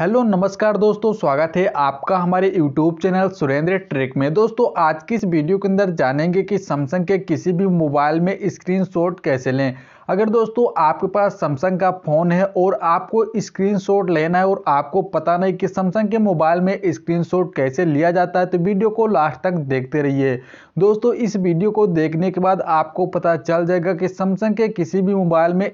hello नमस्कार दोस्तों स्वागत है आपका हमारे यूट्यूब चैनल सुरेंद्र ट्रिक में दोस्तों आज की इस वीडियो के अंदर जानेंगे कि सैमसंग के किसी भी मोबाइल में स्क्रीनशॉट कैसे लें अगर दोस्तों आपके पास सैमसंग का फ़ोन है और आपको स्क्रीनशॉट लेना है और आपको पता नहीं कि सैमसंग के मोबाइल में स्क्रीनशॉट कैसे लिया जाता है तो वीडियो को लास्ट तक देखते रहिए दोस्तों इस वीडियो को देखने के बाद आपको पता चल जाएगा कि सैमसंग के किसी भी मोबाइल में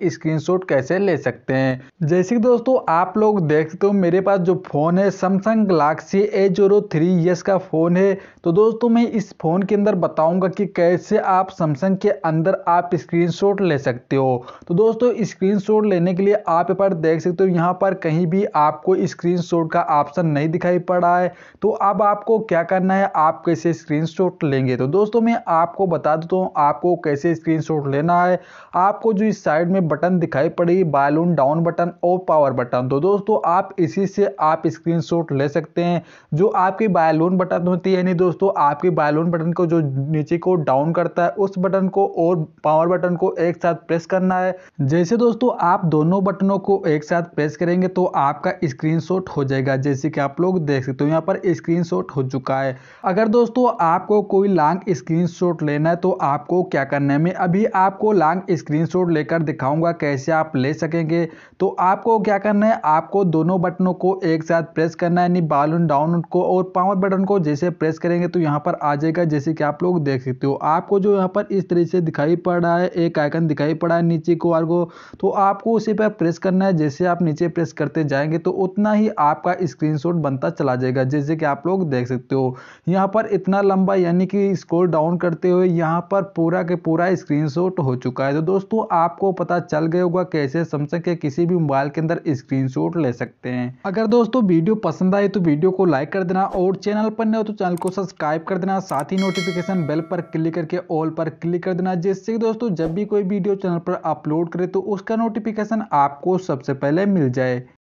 शॉट कैसे ले सकते हैं जैसे दोस्तों आप लोग देख सकते हो मेरे पास जो फ़ोन है Samsung Galaxy A zero three S का फ़ोन है तो दोस्तों मैं इस फ़ोन के अंदर बताऊंगा कि कैसे आप सैमसंग के अंदर आप स्क्रीनशॉट ले सकते हो हो तो दोस्तों स्क्रीनशॉट लेने के लिए आप यहाँ पर देख सकते हो यहाँ पर कहीं भी आपको स्क्रीनशॉट का ऑप्शन नहीं दिखाई पड़ रहा है तो अब आपको क्या करना है आप कैसे स्क्रीनशॉट लेंगे तो दोस्तों मैं आपको बता देता हूँ आपको कैसे स्क्रीनशॉट लेना है आपको जो इस साइड में बटन दिखाई पड़ेगी बैलून डाउन बटन और पावर बटन तो दोस्तों आप इसी से आप स्क्रीनशॉट ले सकते हैं जो आपकी बैलून बटन होती है यानी दोस्तों आपके बैलून बटन को जो नीचे को डाउन करता है उस बटन को और पावर बटन को एक साथ प्रेस करना है जैसे दोस्तों आप दोनों बटनों को एक साथ प्रेस करेंगे तो आपका स्क्रीनशॉट हो जाएगा जैसे कि आप लोग देख सकते हो यहाँ पर स्क्रीनशॉट हो चुका है अगर दोस्तों आपको कोई लॉन्ग स्क्रीनशॉट लेना है तो आपको क्या करना है मैं अभी आपको लॉन्ग स्क्रीनशॉट लेकर दिखाऊंगा कैसे आप ले सकेंगे तो आपको क्या करना है आपको दोनों बटनों को एक साथ प्रेस करना है यानी बालून डाउन को और पावर बटन को जैसे प्रेस करेंगे तो यहाँ पर आ जाएगा जैसे कि आप लोग देख सकते हो आपको जो यहाँ पर इस तरीके से दिखाई पड़ रहा है एक आइकन दिखाई पड़ा है नीचे को आर को तो आपको उसी पर प्रेस करना है जैसे आप नीचे प्रेस करते जाएंगे तो उतना ही आपका स्क्रीनशॉट बनता चला जाएगा जैसे कि आप लोग देख सकते हो यहाँ पर इतना लंबा यानी कि स्कोर डाउन करते हुए यहाँ पर पूरा के पूरा स्क्रीन हो चुका है तो दोस्तों आपको पता चल गया होगा कैसे सैमसंग के किसी भी मोबाइल के अंदर स्क्रीन ले सकते हैं अगर दोस्तों वीडियो पसंद आए तो वीडियो को लाइक कर देना और चैनल पर न हो तो चैनल को सब्सक्राइब कर देना साथ ही नोटिफिकेशन बेल पर क्लिक करके ऑल पर क्लिक कर देना जिससे दोस्तों जब भी कोई वीडियो चैनल पर अपलोड करें तो उसका नोटिफिकेशन आपको सबसे पहले मिल जाए